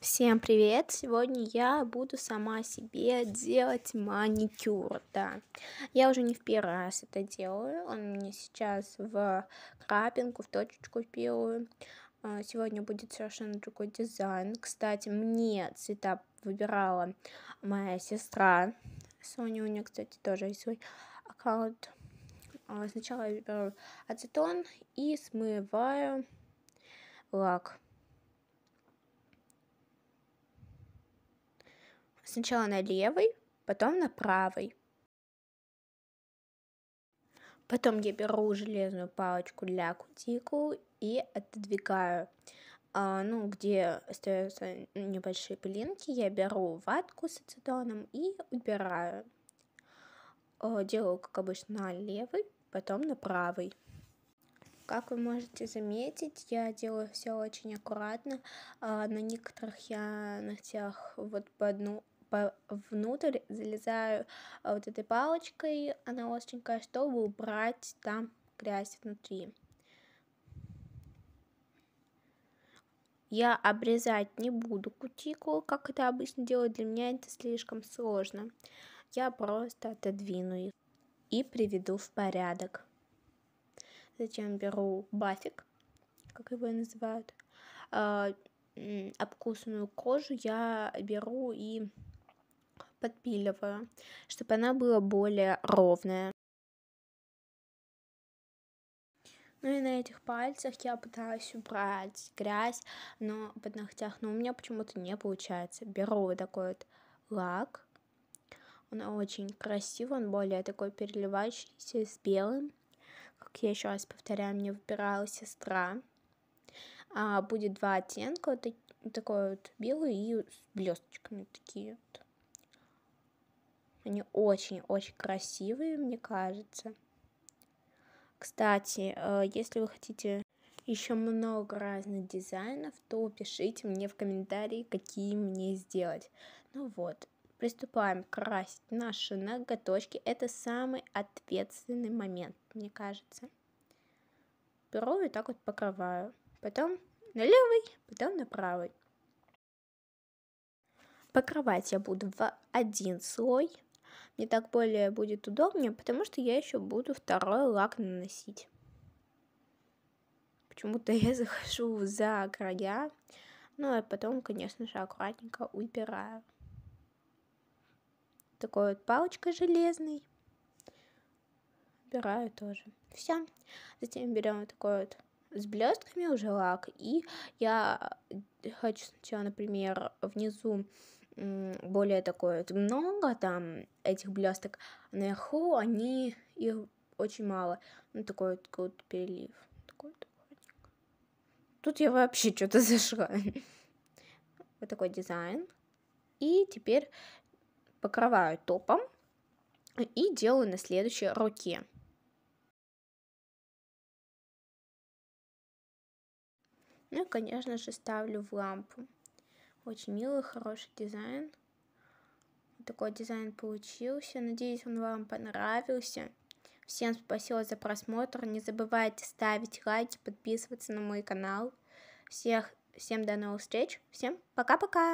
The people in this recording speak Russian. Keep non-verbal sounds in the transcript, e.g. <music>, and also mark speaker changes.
Speaker 1: Всем привет! Сегодня я буду сама себе делать маникюр, да. Я уже не в первый раз это делаю, он мне сейчас в крапинку, в точечку пилую. А, сегодня будет совершенно другой дизайн. Кстати, мне цвета выбирала моя сестра. Соня у нее, кстати, тоже есть свой аккаунт. А, сначала я беру ацетон и смываю лак. сначала на левой, потом на правой, Потом я беру железную палочку для кутикул и отодвигаю. А, ну, где остаются небольшие пылинки, я беру ватку с ацетоном и убираю. А, делаю, как обычно, на левый, потом на правый. Как вы можете заметить, я делаю все очень аккуратно. А на некоторых я ногтях вот по одну внутрь, залезаю а, вот этой палочкой, она остренькая, чтобы убрать там грязь внутри. Я обрезать не буду кутикулу, как это обычно делают, для меня это слишком сложно. Я просто отодвину их и приведу в порядок. Затем беру бафик, как его называют, а, обкусанную кожу я беру и подпиливаю, чтобы она была более ровная. Ну и на этих пальцах я пытаюсь убрать грязь, но под ногтях, но у меня почему-то не получается. Беру вот такой вот лак, он очень красивый, он более такой переливающийся с белым. Как я еще раз повторяю, мне выбирала сестра. А, будет два оттенка, вот такой вот белый и с блесточками такие вот. Они очень-очень красивые, мне кажется. Кстати, э, если вы хотите еще много разных дизайнов, то пишите мне в комментарии, какие мне сделать. Ну вот, приступаем красить наши ноготочки. Это самый ответственный момент, мне кажется. Перо я так вот покрываю. Потом на левый, потом на правый. Покрывать я буду в один слой. Мне так более будет удобнее, потому что я еще буду второй лак наносить. Почему-то <laughs> я захожу за края, ну а потом, конечно же, аккуратненько убираю. Такой вот палочкой железной. Убираю тоже. Все. Затем берем вот такой вот с блестками уже лак. И я хочу сначала, например, внизу более такое много, там, этих блесток. на Наверху они, их очень мало. Ну, такой вот, такой вот перелив. Такой вот. Тут я вообще что-то <laughs> зашла. вот такой дизайн. И теперь покрываю топом и делаю на следующей руке. Ну и, конечно же, ставлю в лампу. Очень милый, хороший дизайн. такой дизайн получился. Надеюсь, он вам понравился. Всем спасибо за просмотр. Не забывайте ставить лайки, подписываться на мой канал. Всех, всем до новых встреч. Всем пока-пока.